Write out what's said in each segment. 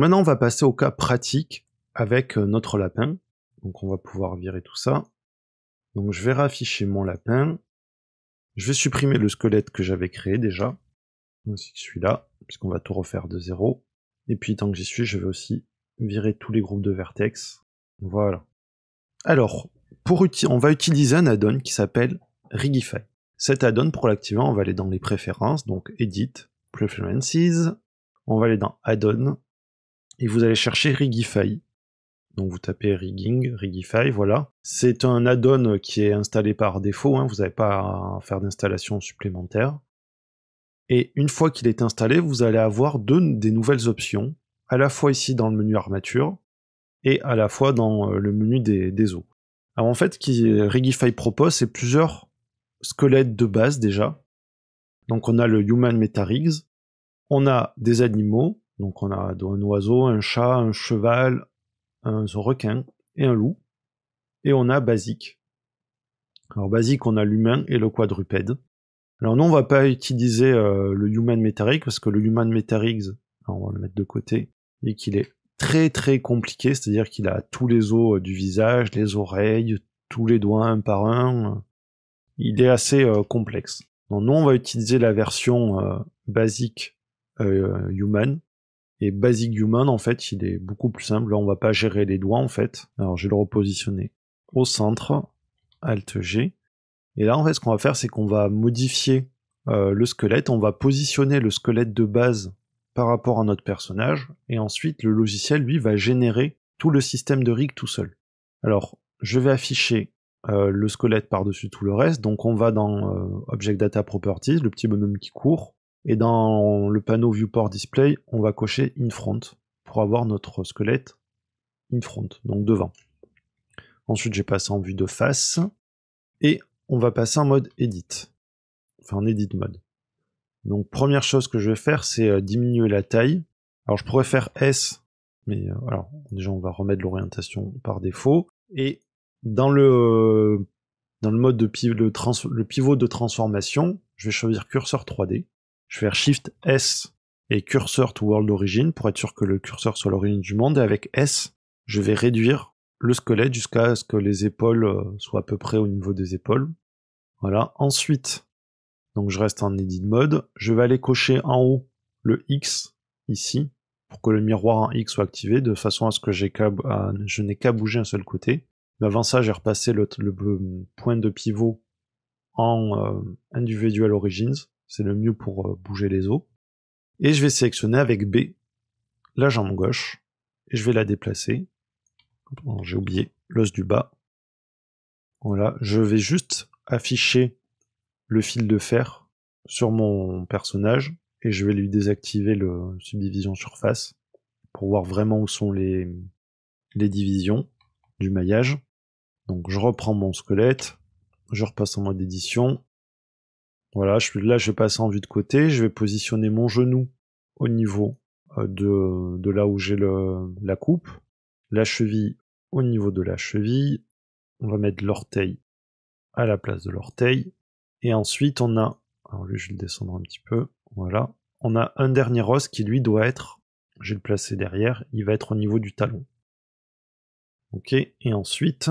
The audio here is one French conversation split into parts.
maintenant, on va passer au cas pratique avec euh, notre lapin. Donc on va pouvoir virer tout ça. Donc je vais rafficher mon lapin. Je vais supprimer le squelette que j'avais créé déjà, ainsi que celui-là, puisqu'on va tout refaire de zéro. Et puis tant que j'y suis, je vais aussi virer tous les groupes de vertex. Voilà. Alors, on va utiliser un add-on qui s'appelle Rigify. Cet add-on, pour l'activer, on va aller dans les préférences, donc Edit, Preferences, on va aller dans Add-on, et vous allez chercher Rigify. Donc vous tapez rigging, rigify, voilà. C'est un add-on qui est installé par défaut, hein. vous n'avez pas à faire d'installation supplémentaire. Et une fois qu'il est installé, vous allez avoir des nouvelles options, à la fois ici dans le menu armature et à la fois dans euh, le menu des, os. Alors en fait, ce que Rigify propose, c'est plusieurs squelettes de base déjà. Donc on a le Human Metarigs, on a des animaux, donc on a un oiseau, un chat, un cheval, un requin et un loup. Et on a basique. Alors basique, on a l'humain et le quadrupède. Alors nous, on va pas utiliser euh, le Human Metarix, parce que le Human Metarix, on va le mettre de côté, et qu'il est très très compliqué, c'est-à-dire qu'il a tous les os euh, du visage, les oreilles, tous les doigts un par un. Il est assez euh, complexe. Donc nous, on va utiliser la version basique human et Basic Human, en fait, il est beaucoup plus simple. Là, on va pas gérer les doigts, en fait. Alors, je vais le repositionner au centre, Alt G. Et là, en fait, ce qu'on va faire, c'est qu'on va modifier euh, le squelette. On va positionner le squelette de base par rapport à notre personnage. Et ensuite, le logiciel, lui, va générer tout le système de rig tout seul. Alors, je vais afficher euh, le squelette par-dessus tout le reste. Donc, on va dans euh, Object Data Properties, le petit bonhomme qui court. Et dans le panneau Viewport Display, on va cocher In Front pour avoir notre squelette In Front, donc devant. Ensuite, j'ai passé en vue de face et on va passer en mode Edit, enfin en Edit mode. Donc première chose que je vais faire, c'est euh, diminuer la taille. Alors je pourrais faire S, mais euh, alors déjà on va remettre l'orientation par défaut. Et dans le euh, dans le mode de le pivot de transformation, je vais choisir curseur 3D je vais faire Shift S et curseur to world origin pour être sûr que le curseur soit l'origine du monde. Et avec S, je vais réduire le squelette jusqu'à ce que les épaules euh, soient à peu près au niveau des épaules. Voilà. Ensuite, donc je reste en edit mode. Je vais aller cocher en haut le X ici pour que le miroir en X soit activé de façon à ce que je n'ai qu'à bouger un seul côté. Mais avant ça, j'ai repassé le, point de pivot en euh, individual origins c'est le mieux pour euh, bouger les os. Et je vais sélectionner avec B la jambe gauche, et je vais la déplacer. J'ai oublié l'os du bas. Voilà, je vais juste afficher le fil de fer sur mon personnage, et je vais lui désactiver le subdivision surface pour voir vraiment où sont les, les divisions du maillage. Donc je reprends mon squelette, je repasse en mode édition, voilà, je, là je vais passer en vue de côté, je vais positionner mon genou au niveau euh, de, là où j'ai la coupe, la cheville au niveau de la cheville, on va mettre l'orteil à la place de l'orteil, et ensuite on a, alors lui je vais le descendre un petit peu, voilà, on a un dernier os qui lui doit être, je vais le placer derrière, il va être au niveau du talon. Ok, et ensuite,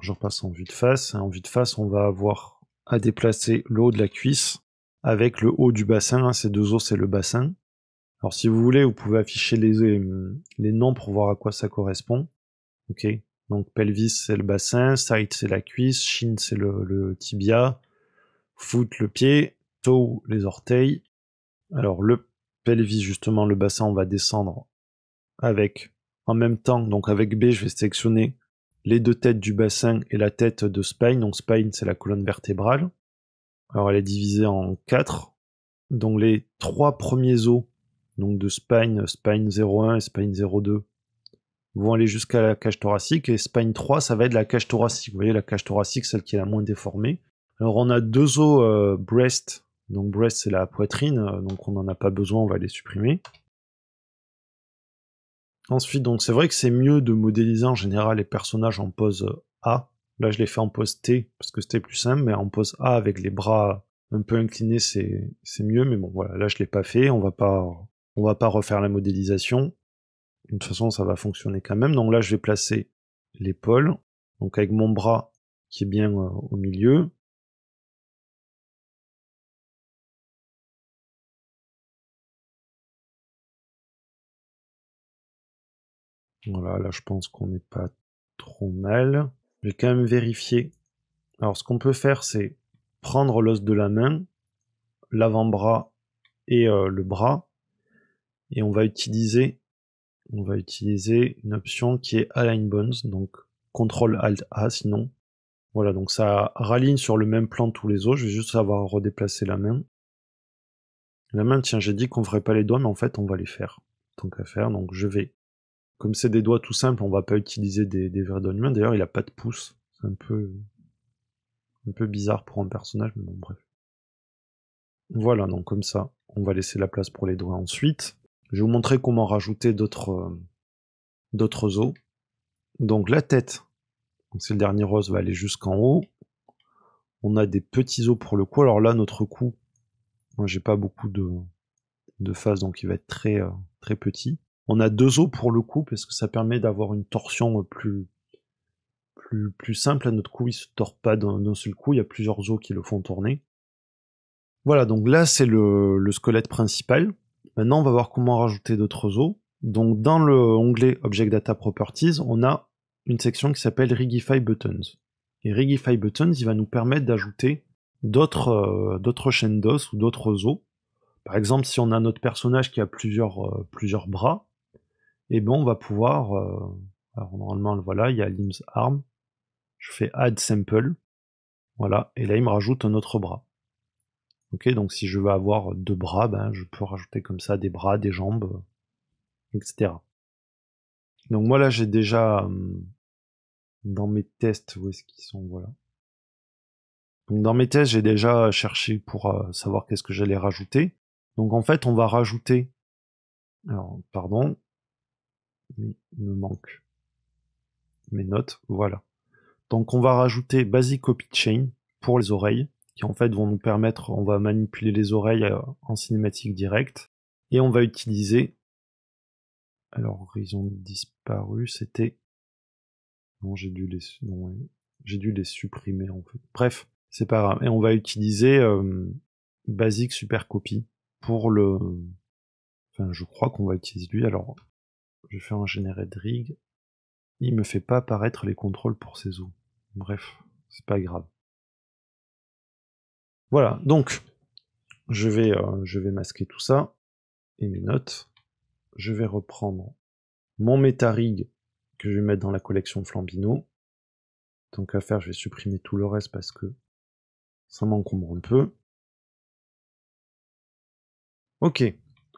je repasse en vue de face, et en vue de face on va avoir à déplacer le de la cuisse avec le haut du bassin. Ces deux os, c'est le bassin. Alors si vous voulez, vous pouvez afficher euh, les, noms pour voir à quoi ça correspond. Ok. Donc pelvis, c'est le bassin, side, c'est la cuisse, shin, c'est le, tibia, foot, le pied, toe, les orteils. Alors le pelvis, justement, le bassin, on va descendre avec en même temps, donc avec B, je vais sélectionner les deux têtes du bassin et la tête de spine. Donc spine, c'est la colonne vertébrale. Alors elle est divisée en quatre. Donc les trois premiers os, donc de spine, spine 01 et spine 02, vont aller jusqu'à la cage thoracique. Et spine 3, ça va être la cage thoracique. Vous voyez, la cage thoracique, celle qui est la moins déformée. Alors on a deux os euh, breast. Donc breast, c'est la poitrine. Euh, donc on n'en a pas besoin, on va les supprimer. Ensuite, c'est vrai que c'est mieux de modéliser en général les personnages en pose A. Là, je l'ai fait en pose T parce que c'était plus simple, mais en pose A avec les bras un peu inclinés, c'est mieux. Mais bon, voilà, là je l'ai pas fait. On va pas on va pas refaire la modélisation. De toute façon, ça va fonctionner quand même. Donc là, je vais placer l'épaule, donc avec mon bras qui est bien euh, au milieu, Voilà, là je pense qu'on n'est pas trop mal. Je vais quand même vérifier. Alors ce qu'on peut faire, c'est prendre l'os de la main, l'avant-bras et euh, le bras, et on va utiliser on va utiliser une option qui est Align Bones, donc CTRL ALT A sinon. Voilà, donc ça raligne sur le même plan tous les os, je vais juste savoir redéplacer la main. La main, tiens, j'ai dit qu'on ferait pas les doigts, mais en fait on va les faire. Tant qu'à faire, donc je vais comme c'est des doigts tout simples, on va pas utiliser des, des vrais doigts D'ailleurs, il a pas de pouce. C'est un peu, un peu bizarre pour un personnage, mais bon, bref. Voilà, donc comme ça, on va laisser la place pour les doigts ensuite. Je vais vous montrer comment rajouter d'autres, euh, d'autres os. Donc la tête, c'est le dernier os, va aller jusqu'en haut. On a des petits os pour le coup. Alors là, notre cou, moi j'ai pas beaucoup de, de donc il va être très, euh, très petit. On a deux os pour le coup, parce que ça permet d'avoir une torsion plus, plus, plus simple. Notre cou, il se tord pas d'un seul coup. Il y a plusieurs os qui le font tourner. Voilà, donc là, c'est le, squelette principal. Maintenant, on va voir comment rajouter d'autres os. Donc, dans le onglet Object Data Properties, on a une section qui s'appelle Rigify Buttons. Et Rigify Buttons, il va nous permettre d'ajouter d'autres euh, d'autres chaînes d'os ou d'autres os. Par exemple, si on a notre personnage qui a plusieurs, euh, plusieurs bras, et bien on va pouvoir, euh, alors normalement voilà, il y a limbs arm, je fais add sample, voilà, et là il me rajoute un autre bras. Ok, donc si je veux avoir deux bras, ben je peux rajouter comme ça des bras, des jambes, etc. Donc moi là j'ai déjà hum, dans mes tests où est-ce qu'ils sont, voilà. Donc dans mes tests j'ai déjà cherché pour euh, savoir qu'est-ce que j'allais rajouter. Donc en fait on va rajouter, alors pardon, il me manque mes notes, voilà. Donc on va rajouter Basic Copy Chain pour les oreilles, qui en fait vont nous permettre, on va manipuler les oreilles euh, en cinématique directe, et on va utiliser, alors ils ont disparu, c'était, non j'ai dû les, non, j'ai dû les supprimer en fait. Bref, c'est pas grave. Et on va utiliser euh, Basic Super Copy pour le, enfin je crois qu'on va utiliser lui. Alors je fais un générer de rig, il me fait pas apparaître les contrôles pour ces os. Bref, c'est pas grave. Voilà, donc euh, je vais, masquer tout ça et mes notes. Je vais reprendre mon Rig que je vais mettre dans la collection Flambino. Donc qu'à faire, je vais supprimer tout le reste parce que ça m'encombre un peu. Ok,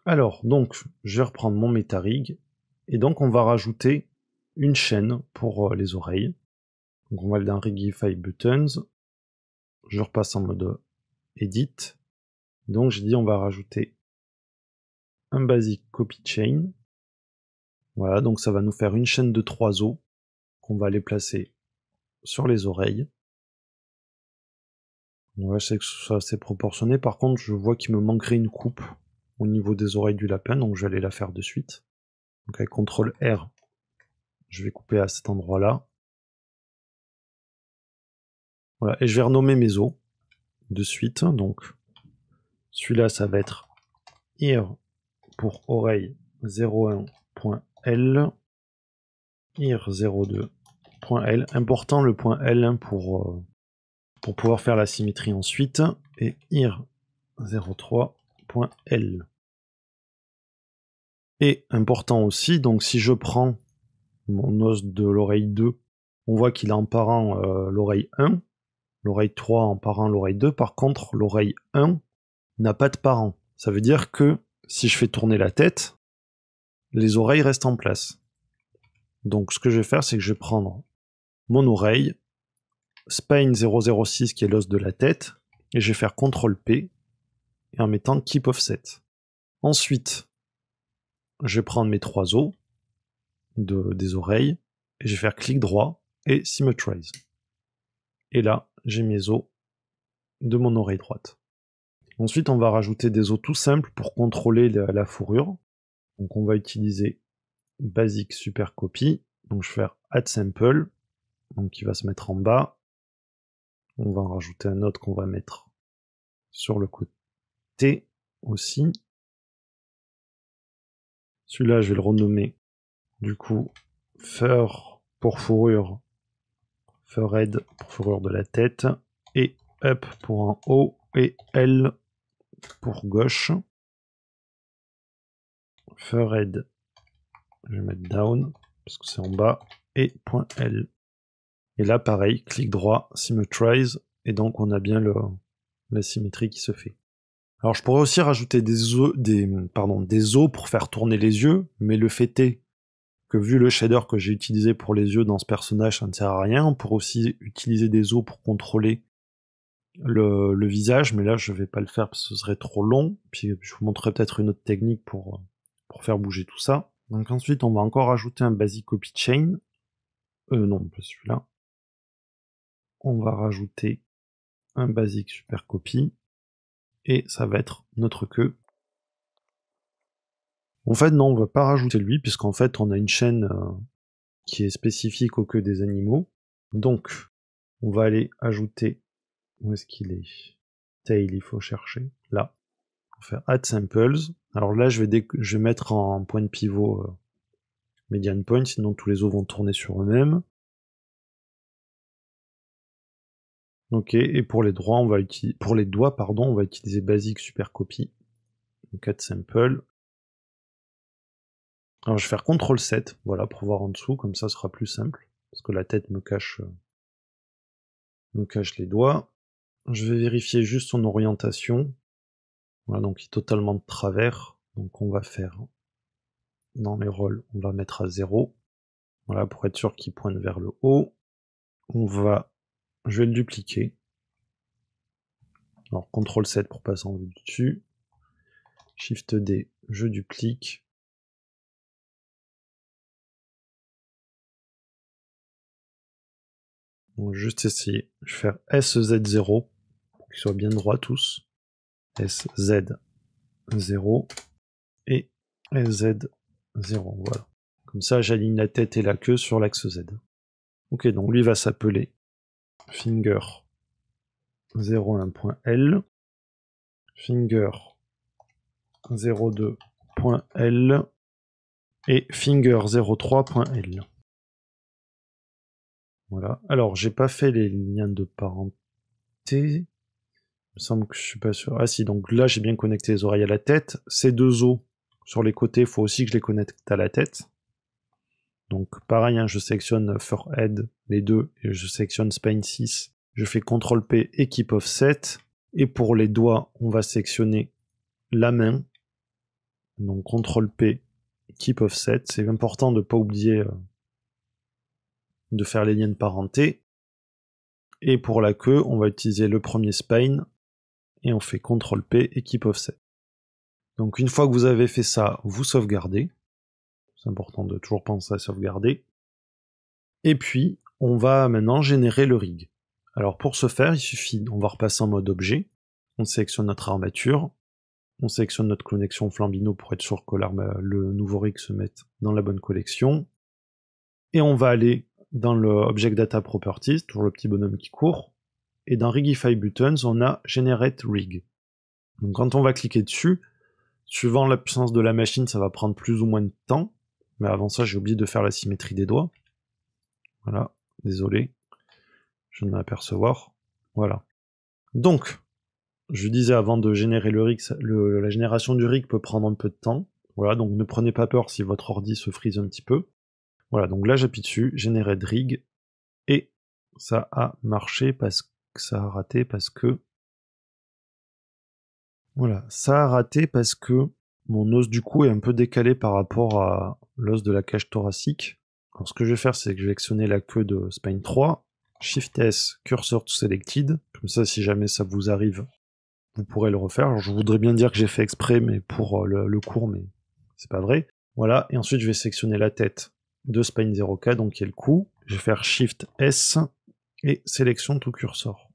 alors donc je vais reprendre mon Rig. Et donc on va rajouter une chaîne pour euh, les oreilles. Donc on va aller dans Rigify Buttons. Je repasse en mode Edit. Donc j'ai dit on va rajouter un basic copy chain. Voilà, donc ça va nous faire une chaîne de trois os qu'on va aller placer sur les oreilles. On va que ça c'est proportionné. Par contre, je vois qu'il me manquerait une coupe au niveau des oreilles du lapin, donc je vais aller la faire de suite. Donc avec CTRL R, je vais couper à cet endroit-là. Voilà, et je vais renommer mes os de suite. Donc celui-là, ça va être IR pour oreille 01.L, IR 02.L, important le point L hein, pour, euh, pour pouvoir faire la symétrie ensuite, et IR 03.L. Et important aussi, donc si je prends mon os de l'oreille 2, on voit qu'il a euh, en parent l'oreille 1, l'oreille 3 en parent l'oreille 2, par contre l'oreille 1 n'a pas de parent. Ça veut dire que si je fais tourner la tête, les oreilles restent en place. Donc ce que je vais faire, c'est que je vais prendre mon oreille, spine 006 qui est l'os de la tête, et je vais faire CTRL P, et en mettant Keep Offset. Ensuite, je vais prendre mes trois os de, des oreilles, et je vais faire clic droit et Symmetrize. Et là, j'ai mes os de mon oreille droite. Ensuite, on va rajouter des os tout simples pour contrôler la, fourrure. Donc on va utiliser Basic Super Copy. Donc je vais faire Add Sample, donc il va se mettre en bas. On va en rajouter un autre qu'on va mettre sur le côté aussi. Celui-là, je vais le renommer. Du coup, fur pour fourrure. Furhead pour fourrure de la tête. Et up pour en haut. Et L pour gauche. Furhead. Je vais mettre down parce que c'est en bas. Et .l. Et là, pareil, clic droit, symmetrize, Et donc, on a bien la symétrie qui se fait. Alors je pourrais aussi rajouter des os des, pardon, des pour faire tourner les yeux, mais le fait est que vu le shader que j'ai utilisé pour les yeux dans ce personnage, ça ne sert à rien. On pourrait aussi utiliser des os pour contrôler le, visage, mais là je ne vais pas le faire parce que ce serait trop long. Puis je vous montrerai peut-être une autre technique pour, pour faire bouger tout ça. Donc ensuite on va encore ajouter un basic copy chain. Euh non, pas celui-là. On va rajouter un basic super copy et ça va être notre queue. En fait, non, on va pas rajouter lui, puisqu'en fait, on a une chaîne euh, qui est spécifique aux queues des animaux. Donc, on va aller ajouter, où est-ce qu'il est, Tail, il faut chercher, là. On va faire add samples. Alors là, je vais, je vais mettre en point de pivot euh, median point, sinon tous les os vont tourner sur eux-mêmes. Ok, et pour les, droits, on va utiliser, pour les doigts, pardon, on va utiliser Basic Super Copy. Add Simple. Alors je vais faire CTRL 7, voilà, pour voir en dessous, comme ça sera plus simple. Parce que la tête me cache, euh, me cache les doigts. Je vais vérifier juste son orientation. Voilà, donc il est totalement de travers. Donc on va faire dans les rôles, on va mettre à 0. Voilà, pour être sûr qu'il pointe vers le haut. On va je vais le dupliquer. Alors CTRL 7 pour passer en vue dessus. Shift D, je duplique. Donc juste essayer. Je vais faire SZ0 pour qu'ils soient bien droits tous. SZ0 et SZ0. Voilà. Comme ça, j'aligne la tête et la queue sur l'axe Z. Ok, donc lui va s'appeler finger 01.l finger 02.l et finger 03.l. Voilà. Alors, j'ai pas fait les liens de parenté. Il me semble que je suis pas sûr. Ah si, donc là, j'ai bien connecté les oreilles à la tête. Ces deux os sur les côtés, il faut aussi que je les connecte à la tête. Donc pareil, hein, je sélectionne Forehead, les deux, et je sélectionne Spine 6. Je fais CTRL-P, of offset. Et pour les doigts, on va sélectionner la main. Donc CTRL-P, of offset. C'est important de ne pas oublier euh, de faire les liens de parenté. Et pour la queue, on va utiliser le premier spine et on fait CTRL-P, équipe offset. Donc une fois que vous avez fait ça, vous sauvegardez. C'est important de toujours penser à sauvegarder. Et puis, on va maintenant générer le rig. Alors pour ce faire, il suffit, on va repasser en mode objet, on sélectionne notre armature, on sélectionne notre connexion Flambino pour être sûr que le nouveau rig se mette dans la bonne collection, et on va aller dans le Object Data Properties, toujours le petit bonhomme qui court, et dans Rigify Buttons, on a Generate Rig. Donc quand on va cliquer dessus, suivant l'absence de la machine, ça va prendre plus ou moins de temps, mais avant ça, j'ai oublié de faire la symétrie des doigts. Voilà, désolé. Je ne m'apercevoir. Voilà. Donc, je disais avant de générer le rig, la génération du rig peut prendre un peu de temps. Voilà, donc ne prenez pas peur si votre ordi se frise un petit peu. Voilà, donc là j'appuie dessus, générer de rig, et ça a marché parce que ça a raté parce que. Voilà, ça a raté parce que mon os du cou est un peu décalé par rapport à, l'os de la cage thoracique. Alors, ce que je vais faire, c'est que je vais actionner la queue de Spine 3, Shift S, Cursor to Selected. Comme ça, si jamais ça vous arrive, vous pourrez le refaire. je voudrais bien dire que j'ai fait exprès mais pour euh, le, cours, mais c'est pas vrai. Voilà, et ensuite je vais sélectionner la tête de Spine 0K, donc qui est le coup. Je vais faire Shift S et sélection tout Cursor.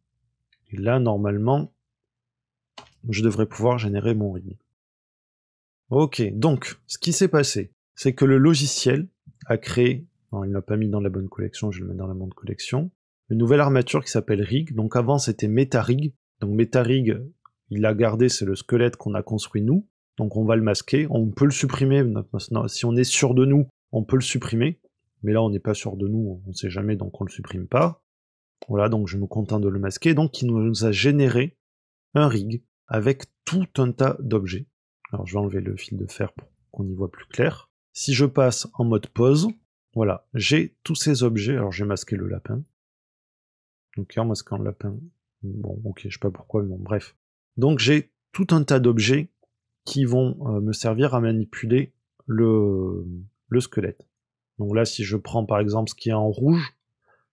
Et là, normalement, je devrais pouvoir générer mon ring. Ok, donc, ce qui s'est passé, c'est que le logiciel a créé, non, il l'a pas mis dans la bonne collection, je le mets dans la bonne collection, une nouvelle armature qui s'appelle Rig. Donc avant, c'était MetaRig. Donc MetaRig, il l'a gardé, c'est le squelette qu'on a construit nous. Donc on va le masquer, on peut le supprimer. si on est sûr de nous, on peut le supprimer. Mais là, on n'est pas sûr de nous, on ne sait jamais, donc on ne le supprime pas. Voilà, donc je me contente de le masquer. Donc il nous a généré un rig avec tout un tas d'objets. Alors je vais enlever le fil de fer pour qu'on y voit plus clair. Si je passe en mode pause, voilà, j'ai tous ces objets. Alors j'ai masqué le lapin. Donc en masquant le lapin, bon, ok, je sais pas pourquoi, mais bon, bref. Donc j'ai tout un tas d'objets qui vont euh, me servir à manipuler le, squelette. Donc là, si je prends par exemple ce qui est en rouge,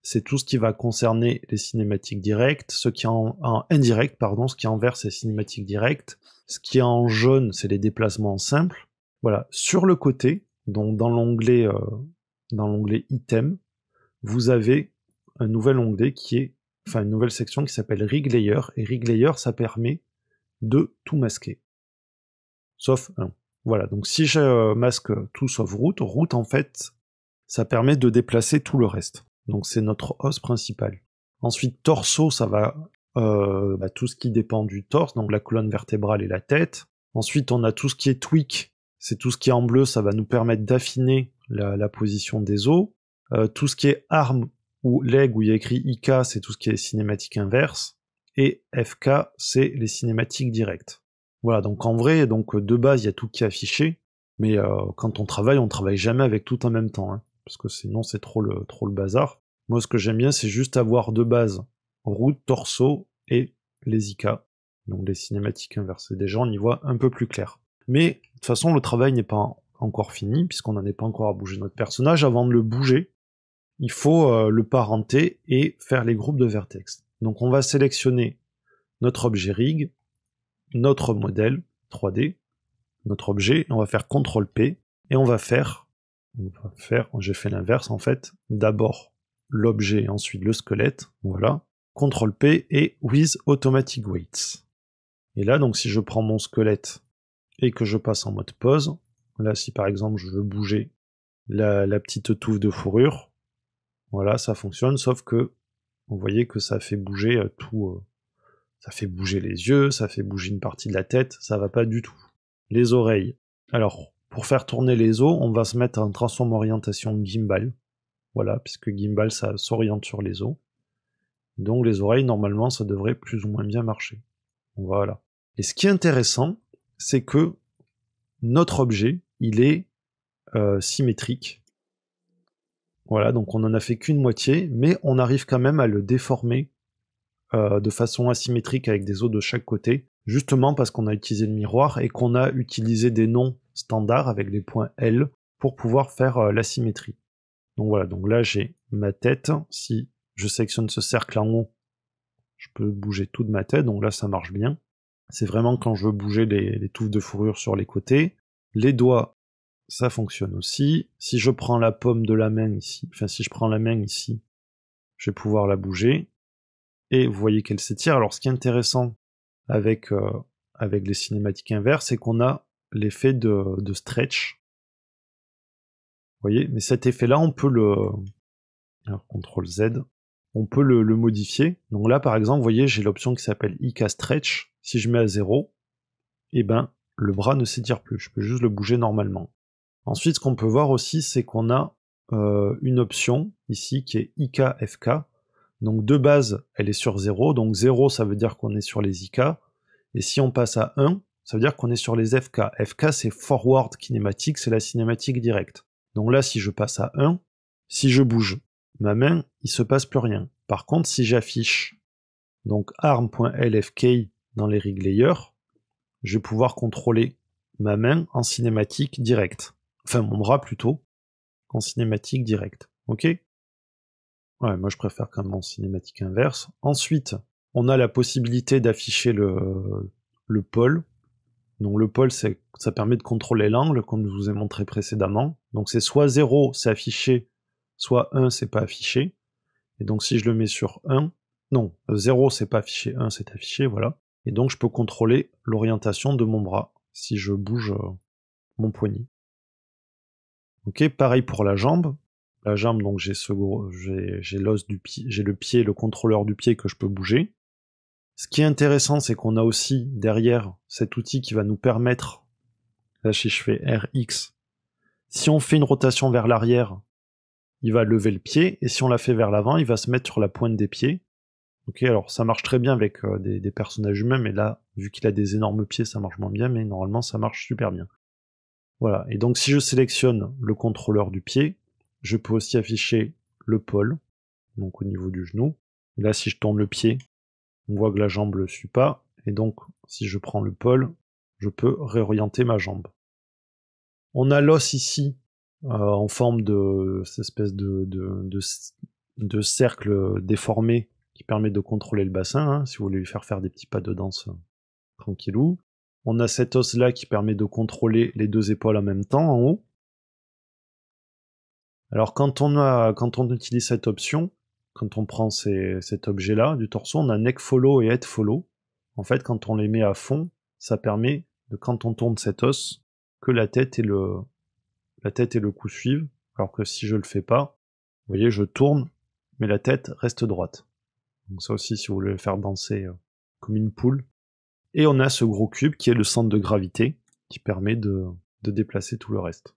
c'est tout ce qui va concerner les cinématiques directes, ce qui est en, en indirect, pardon, ce qui est en vert, c'est les cinématiques directes, ce qui est en jaune, c'est les déplacements simples. Voilà, sur le côté, donc dans l'onglet euh, dans l'onglet item, vous avez un nouvel onglet qui est enfin une nouvelle section qui s'appelle rig layer et rig layer ça permet de tout masquer. Sauf un. voilà, donc si je euh, masque tout sauf route, route en fait, ça permet de déplacer tout le reste. Donc c'est notre os principal. Ensuite torso, ça va euh, bah, tout ce qui dépend du torse, donc la colonne vertébrale et la tête. Ensuite, on a tout ce qui est tweak, c'est tout ce qui est en bleu, ça va nous permettre d'affiner la, position des os. Euh, tout ce qui est arme ou leg où il y a écrit IK, c'est tout ce qui est cinématique inverse. Et FK, c'est les cinématiques directes. Voilà, donc en vrai, donc de base, il y a tout qui est affiché. Mais euh, quand on travaille, on travaille jamais avec tout en même temps. Hein. parce que sinon, c'est trop le, trop le bazar. Moi, ce que j'aime bien, c'est juste avoir de base route, torso et les IK. Donc les cinématiques inversées. Déjà, on y voit un peu plus clair. Mais de toute façon, le travail n'est pas encore fini, puisqu'on n'en est pas encore à bouger notre personnage. Avant de le bouger, il faut euh, le parenter et faire les groupes de vertex. Donc on va sélectionner notre objet rig, notre modèle 3D, notre objet, on va faire CTRL P, et on va faire, on va faire, j'ai fait l'inverse en fait, d'abord l'objet, ensuite le squelette, voilà, CTRL P et with automatic weights. Et là donc si je prends mon squelette et que je passe en mode pause, là si par exemple je veux bouger la, petite touffe de fourrure, voilà, ça fonctionne, sauf que vous voyez que ça fait bouger euh, tout, euh, ça fait bouger les yeux, ça fait bouger une partie de la tête, ça va pas du tout. Les oreilles. Alors, pour faire tourner les os, on va se mettre en transforme orientation gimbal. Voilà, puisque gimbal ça s'oriente sur les os. Donc les oreilles, normalement, ça devrait plus ou moins bien marcher. Voilà. Et ce qui est intéressant, c'est que notre objet, il est euh, symétrique. Voilà, donc on n'en a fait qu'une moitié, mais on arrive quand même à le déformer euh, de façon asymétrique avec des os de chaque côté, justement parce qu'on a utilisé le miroir et qu'on a utilisé des noms standards avec des points L pour pouvoir faire euh, l'asymétrie. Donc voilà, donc là j'ai ma tête, si je sélectionne ce cercle en haut, je peux bouger toute de ma tête, donc là ça marche bien c'est vraiment quand je veux bouger les, touffes de fourrure sur les côtés. Les doigts, ça fonctionne aussi. Si je prends la pomme de la main ici, enfin si je prends la main ici, je vais pouvoir la bouger. Et vous voyez qu'elle s'étire. Alors ce qui est intéressant avec, euh, les cinématiques inverses, c'est qu'on a l'effet de, stretch. Vous voyez, mais cet effet-là, on peut le... Alors, CTRL Z, on peut le, le modifier. Donc là, par exemple, vous voyez, j'ai l'option qui s'appelle IK Stretch, si je mets à 0, et eh ben, le bras ne s'étire plus, je peux juste le bouger normalement. Ensuite, ce qu'on peut voir aussi, c'est qu'on a euh, une option ici qui est IKFK. Donc de base, elle est sur 0, donc 0 ça veut dire qu'on est sur les IK, et si on passe à 1, ça veut dire qu'on est sur les FK. FK c'est Forward Kinématique, c'est la cinématique directe. Donc là, si je passe à 1, si je bouge ma main, il se passe plus rien. Par contre, si j'affiche donc arm.lfk dans les rig layers, je vais pouvoir contrôler ma main en cinématique directe. Enfin, mon bras plutôt, en cinématique directe. Ok Ouais, moi je préfère quand même en cinématique inverse. Ensuite, on a la possibilité d'afficher le, le pôle. Donc le pôle, ça permet de contrôler l'angle, comme je vous ai montré précédemment. Donc c'est soit 0, c'est affiché, soit 1, c'est pas affiché. Et donc si je le mets sur 1, non, 0, c'est pas affiché, 1, c'est affiché, voilà. Et donc je peux contrôler l'orientation de mon bras si je bouge euh, mon poignet. Ok, pareil pour la jambe. La jambe, donc j'ai j'ai l'os du pied, j'ai le pied, le contrôleur du pied que je peux bouger. Ce qui est intéressant, c'est qu'on a aussi derrière cet outil qui va nous permettre, là si je fais RX, si on fait une rotation vers l'arrière, il va lever le pied, et si on la fait vers l'avant, il va se mettre sur la pointe des pieds. Ok, alors ça marche très bien avec euh, des, personnages humains, mais là, vu qu'il a des énormes pieds, ça marche moins bien, mais normalement ça marche super bien. Voilà, et donc si je sélectionne le contrôleur du pied, je peux aussi afficher le pôle, donc au niveau du genou. Et là, si je tourne le pied, on voit que la jambe ne le suit pas, et donc si je prends le pôle, je peux réorienter ma jambe. On a l'os ici, euh, en forme de cette espèce de, de, de cercle déformé qui permet de contrôler le bassin, hein, si vous voulez lui faire faire des petits pas de danse euh, tranquillou. On a cet os là qui permet de contrôler les deux épaules en même temps en haut. Alors quand on, utilise cette option, quand on prend cet objet là du torso, on a neck follow et head follow. En fait, quand on les met à fond, ça permet de quand on tourne cet os que la tête et le, la tête et le cou suivent. Alors que si je le fais pas, vous voyez, je tourne, mais la tête reste droite. Donc ça aussi, si vous voulez le faire danser euh, comme une poule. Et on a ce gros cube qui est le centre de gravité, qui permet de, de déplacer tout le reste.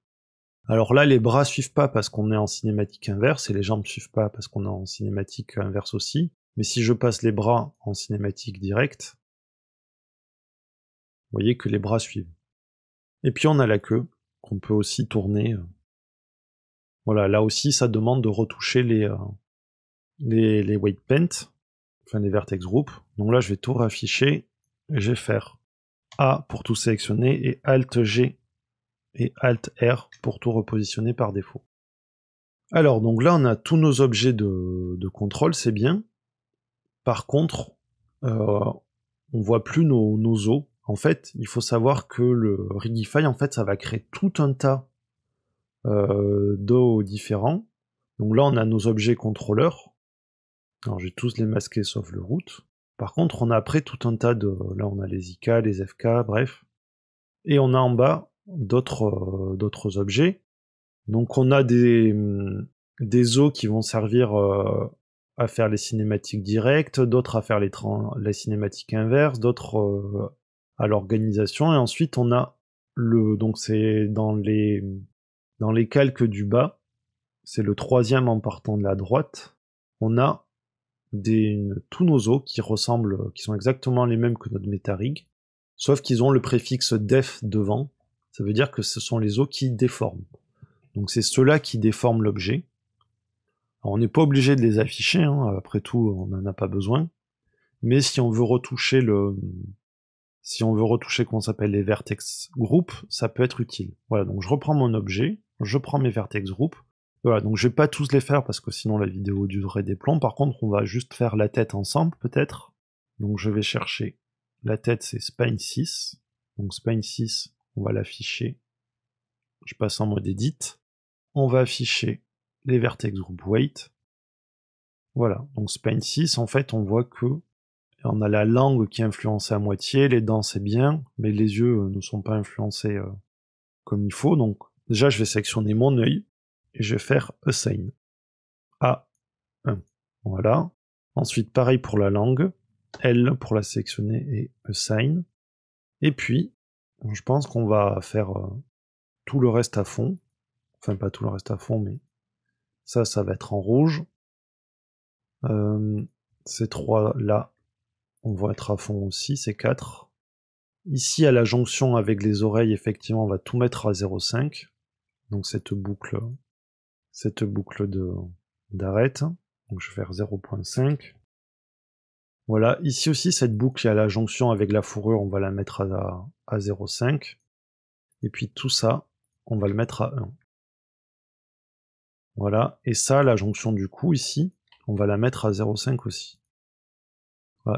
Alors là, les bras suivent pas parce qu'on est en cinématique inverse, et les jambes suivent pas parce qu'on est en cinématique inverse aussi. Mais si je passe les bras en cinématique directe, vous voyez que les bras suivent. Et puis on a la queue, qu'on peut aussi tourner. Euh. Voilà, là aussi, ça demande de retoucher les, euh, les, les weight paint des les vertex group. Donc là, je vais tout rafficher. je vais faire A pour tout sélectionner et Alt G et Alt R pour tout repositionner par défaut. Alors, donc là, on a tous nos objets de, contrôle, c'est bien. Par contre, euh, on voit plus nos, nos os. En fait, il faut savoir que le Rigify, en fait, ça va créer tout un tas euh, différents. Donc là, on a nos objets contrôleurs. Alors j'ai tous les masqués sauf le route. Par contre, on a après tout un tas de. Là, on a les IK, les FK, bref. Et on a en bas d'autres euh, d'autres objets. Donc on a des, hmm, des os qui vont servir euh, à faire les cinématiques directes, d'autres à faire les, la cinématiques inverses, d'autres euh, à l'organisation. Et ensuite, on a le. Donc c'est dans les, dans les calques du bas. C'est le troisième en partant de la droite. On a des tous nos os qui ressemblent, qui sont exactement les mêmes que notre Metarig, sauf qu'ils ont le préfixe def devant. Ça veut dire que ce sont les os qui déforment. Donc c'est ceux-là qui déforment l'objet. on n'est pas obligé de les afficher, hein. après tout on n'en a pas besoin. Mais si on veut retoucher le, si on veut retoucher comment s'appelle les vertex groupes, ça peut être utile. Voilà, donc je reprends mon objet, je prends mes vertex groupes, voilà, donc je vais pas tous les faire parce que sinon la vidéo durerait des plombs. Par contre, on va juste faire la tête ensemble peut-être. Donc je vais chercher. La tête c'est spine 6. Donc spine 6, on va l'afficher. Je passe en mode edit. On va afficher les vertex group weight. Voilà, donc spine 6, en fait on voit que on a la langue qui est influencée à moitié, les dents c'est bien, mais les yeux euh, ne sont pas influencés euh, comme il faut. Donc déjà je vais sélectionner mon œil et je vais faire assign. A1. Voilà. Ensuite, pareil pour la langue. L pour la sélectionner et assign. Et puis, je pense qu'on va faire euh, tout le reste à fond. Enfin, pas tout le reste à fond, mais ça, ça va être en rouge. Euh, ces trois-là, on va être à fond aussi, ces quatre. Ici, à la jonction avec les oreilles, effectivement, on va tout mettre à 0,5. Donc cette boucle cette boucle de d'arête. Donc je vais faire 0.5. Voilà, ici aussi cette boucle à la jonction avec la fourrure, on va la mettre à, à 0.5. Et puis tout ça, on va le mettre à 1. Voilà, et ça, la jonction du coup ici, on va la mettre à 0.5 aussi.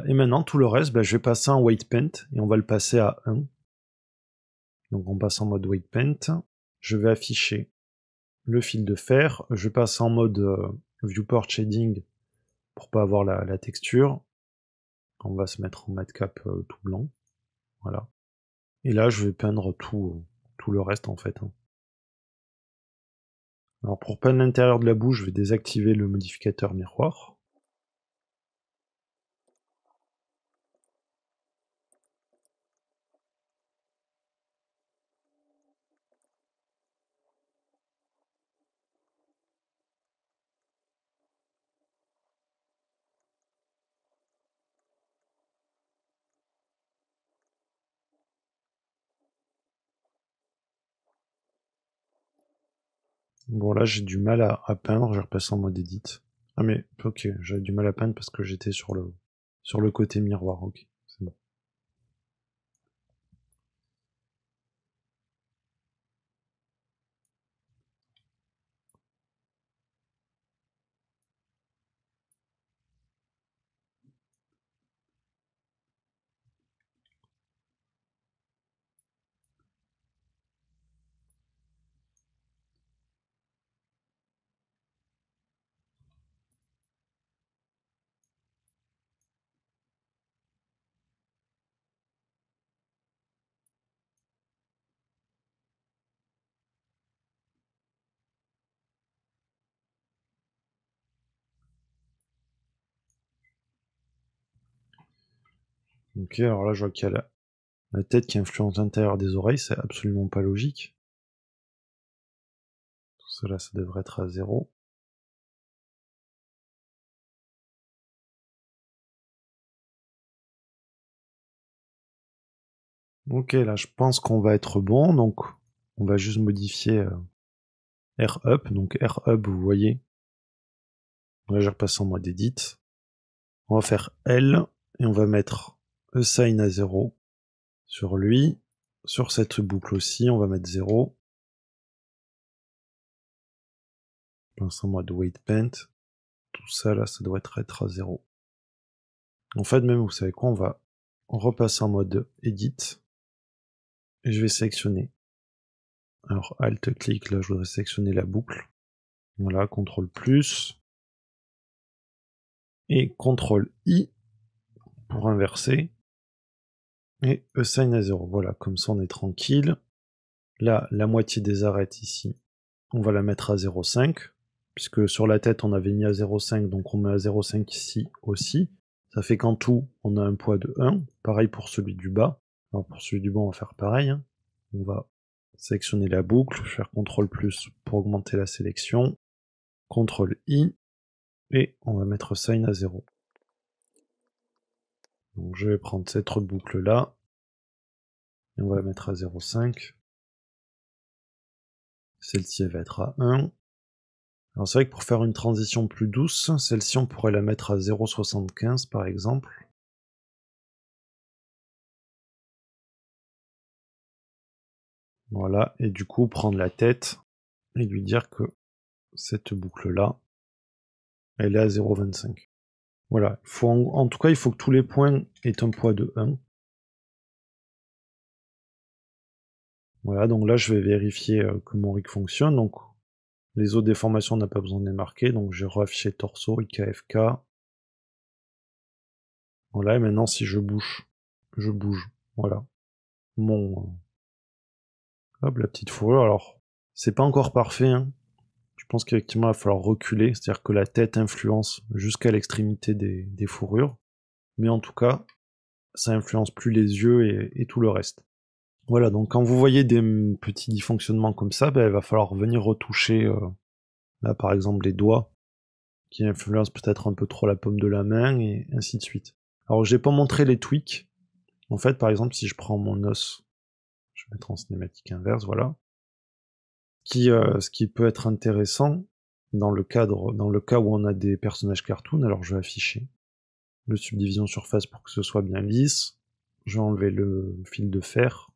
Et maintenant, tout le reste, ben, je vais passer en weight paint et on va le passer à 1. Donc on passe en mode weight paint. Je vais afficher le fil de fer. Je passe en mode euh, viewport shading pour pas avoir la, texture. On va se mettre en matcap euh, tout blanc. Voilà. Et là, je vais peindre tout, euh, tout le reste en fait. Hein. Alors pour peindre l'intérieur de la bouche, je vais désactiver le modificateur miroir. Bon, là, j'ai du mal à, à peindre, j'ai repassé en mode edit. Ah, mais ok, j'avais du mal à peindre parce que j'étais sur le, sur le côté miroir, ok. Ok, alors là, je vois qu'il y a la, tête qui influence l'intérieur des oreilles, c'est absolument pas logique. Tout cela, ça devrait être à zéro. Ok, là je pense qu'on va être bon, donc on va juste modifier euh, R-Up. Donc r up vous voyez. Là je repasse en mode edit. On va faire L et on va mettre E sign à 0 sur lui. Sur cette boucle aussi, on va mettre 0. passe moi de weight paint. Tout ça là, ça doit être, à 0. En fait, même vous savez quoi, on va repasser en mode edit. Et je vais sélectionner. Alors alt click là, je voudrais sélectionner la boucle. Voilà, contrôle plus. Et contrôle I pour inverser et assign à 0. Voilà, comme ça on est tranquille. Là, la moitié des arêtes ici, on va la mettre à 0,5, puisque sur la tête on avait mis à 0,5, donc on met à 0,5 ici aussi. Ça fait qu'en tout, on a un poids de 1, pareil pour celui du bas. Alors pour celui du bas, on va faire pareil. Hein. On va sélectionner la boucle, faire CTRL plus pour augmenter la sélection, CTRL I, et on va mettre sign à 0. Donc je vais prendre cette boucle là. Et on va la mettre à 0,5. Celle-ci, elle va être à 1. Alors c'est vrai que pour faire une transition plus douce, celle-ci, on pourrait la mettre à 0,75 par exemple. Voilà, et du coup prendre la tête et lui dire que cette boucle-là, elle est à 0,25. Voilà, en, tout cas, il faut que tous les points aient un poids de 1. Voilà, donc là, je vais vérifier que mon rig fonctionne. Donc, les autres déformations, on n'a pas besoin de les marquer. Donc, j'ai reaffiché torso, IKFK. Voilà, et maintenant, si je bouge, je bouge. Voilà. Mon. Euh, hop, la petite fourrure. Alors, c'est pas encore parfait, hein je pense qu'effectivement, il va falloir reculer, c'est-à-dire que la tête influence jusqu'à l'extrémité des, fourrures, mais en tout cas, ça influence plus les yeux et, tout le reste. Voilà, donc quand vous voyez des mm, petits dysfonctionnements comme ça, ben, il va falloir venir retoucher, euh, là par exemple, les doigts, qui influencent peut-être un peu trop la paume de la main, et ainsi de suite. Alors, n'ai pas montré les tweaks. En fait, par exemple, si je prends mon os, je vais mettre en cinématique inverse, voilà qui, euh, ce qui peut être intéressant dans le cadre, dans le cas où on a des personnages cartoon, alors je vais afficher le subdivision surface pour que ce soit bien lisse. Je vais enlever le fil de fer.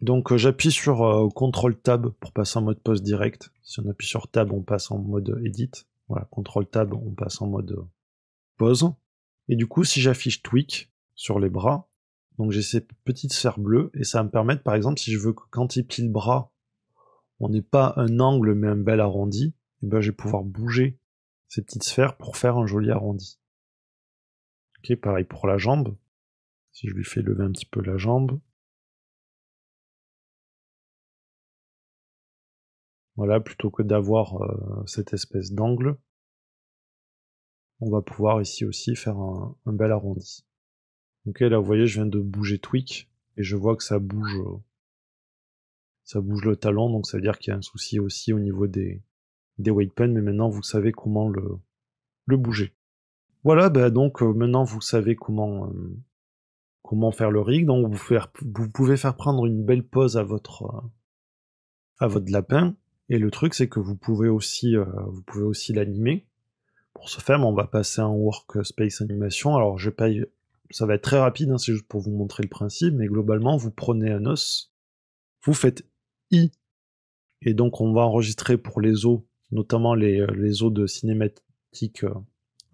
Donc euh, j'appuie sur euh, CTRL Tab pour passer en mode pose direct. Si on appuie sur Tab, on passe en mode Edit. Voilà, CTRL Tab, on passe en mode pause. Et du coup, si j'affiche Tweak sur les bras, donc j'ai ces petites sphères bleues et ça va me permettre, par exemple, si je veux que quand il pile bras, on n'ait pas un angle mais un bel arrondi, et eh ben je vais pouvoir bouger ces petites sphères pour faire un joli arrondi. Ok, pareil pour la jambe. Si je lui fais lever un petit peu la jambe. Voilà, plutôt que d'avoir euh, cette espèce d'angle, on va pouvoir ici aussi faire un bel arrondi. Ok, là vous voyez, je viens de bouger Tweak et je vois que ça bouge, euh, ça bouge le talent, donc ça veut dire qu'il y a un souci aussi au niveau des des weight pen. mais maintenant vous savez comment le le bouger. Voilà, bah donc euh, maintenant vous savez comment euh, comment faire le rig, donc vous, vous, pouvez faire prendre une belle pause à votre à votre lapin. Et le truc c'est que vous pouvez aussi vous pouvez aussi l'animer. Pour ce faire, on va passer en workspace animation. Alors je paye ça va être très rapide, hein, c'est juste pour vous montrer le principe, mais globalement, vous prenez un os, vous faites I, et donc on va enregistrer pour les os, notamment les, euh, les os de cinématique euh,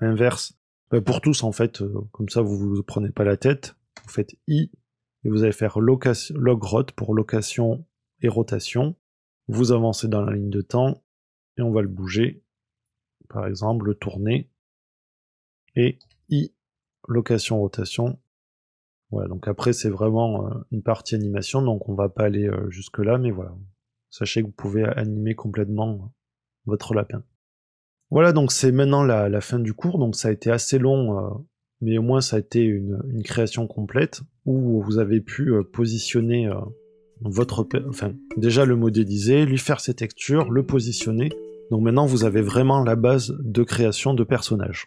inverse, euh, pour tous en fait, comme ça vous vous prenez pas la tête, vous faites I, et vous allez faire location, log rot pour location et rotation, vous avancez dans la ligne de temps, et on va le bouger, par exemple, le tourner, et I location-rotation. Voilà, donc après, c'est vraiment euh, une partie animation, donc on va pas aller euh, jusque-là, mais voilà. Sachez que vous pouvez animer complètement euh, votre lapin. Voilà, donc c'est maintenant la, fin du cours, donc ça a été assez long, mais au moins ça a été une, une création complète, où vous avez pu positionner votre... Enfin, déjà le modéliser, lui faire ses textures, le positionner. Donc maintenant, vous avez vraiment la base de création de personnages.